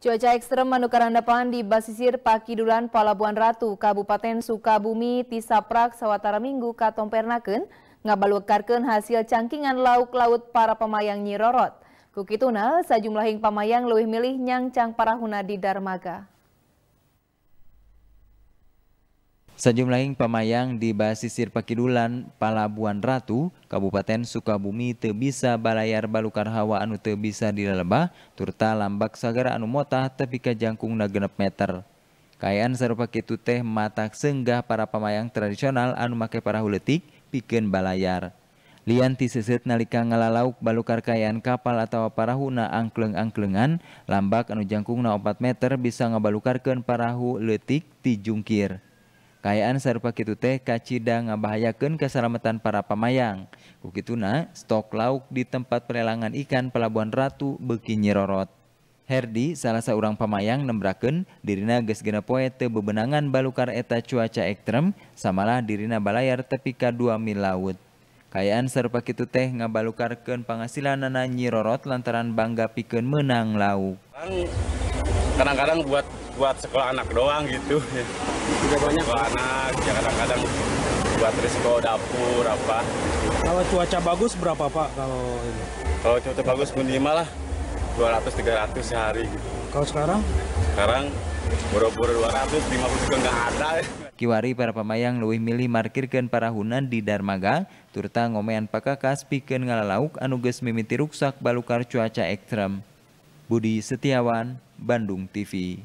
Cuaca ekstrem menukar handapan di Basisir Pakidulan Palabuhan Ratu, Kabupaten Sukabumi, Tisaprak, Sawatara Minggu, Katompernaken, ngabalukarkan hasil cangkingan lauk laut para pemayang nyirorot. Kukituna, sejumlah hing pemayang lebih milih nyang cang parahuna di Darmaga. Sejumlah pemayang di basisir Pakidulan, Palabuhan Ratu, Kabupaten Sukabumi teu bisa balayar balukar hawa anu teu bisa dilelebah, turta lambak sagara anu motah tepi ka jangkung na genep meter. Kayaan sarupa kitu teh matak senggah para pemayang tradisional anu make parahu letik pikeun balayar. Lian tiseset nalika ngalalauk balukar kayaan kapal atau na angkleng-angklengan, lambak anu jangkungna 4 meter bisa ngabalukarkeun parahu letik ti jungkir. Kayaan serupa kitu teh kacida ngabahayakan keselamatan para pamayang. Ku stok lauk di tempat pelelangan ikan Pelabuhan Ratu beki nyirorot. Herdi salah seorang pamayang nembraken dirina geus genep bebenangan balukar eta cuaca ekstrem samalah dirina balayar tepi ka mil laut. Kayaan serupa kitu teh ngabalukarkeun pangasilanana nyirorot lantaran bangga piken menang lauk. Kadang-kadang buat buat sekolah anak doang gitu juga banyak anak ya kadang-kadang buat risiko dapur apa kalau cuaca bagus berapa pak kalau ini kalau cuaca bagus minimal lah 200 300 sehari gitu kalau sekarang sekarang buru-buru 200 50 juga nggak ada Kiwari para pemayang lebih milih markirkan para hunan di Darmaga, turta ngomean pakakas pikeun ngalalauk anuges geus mimiti ruksak balukar cuaca ekstrem. Budi Setiawan, Bandung TV.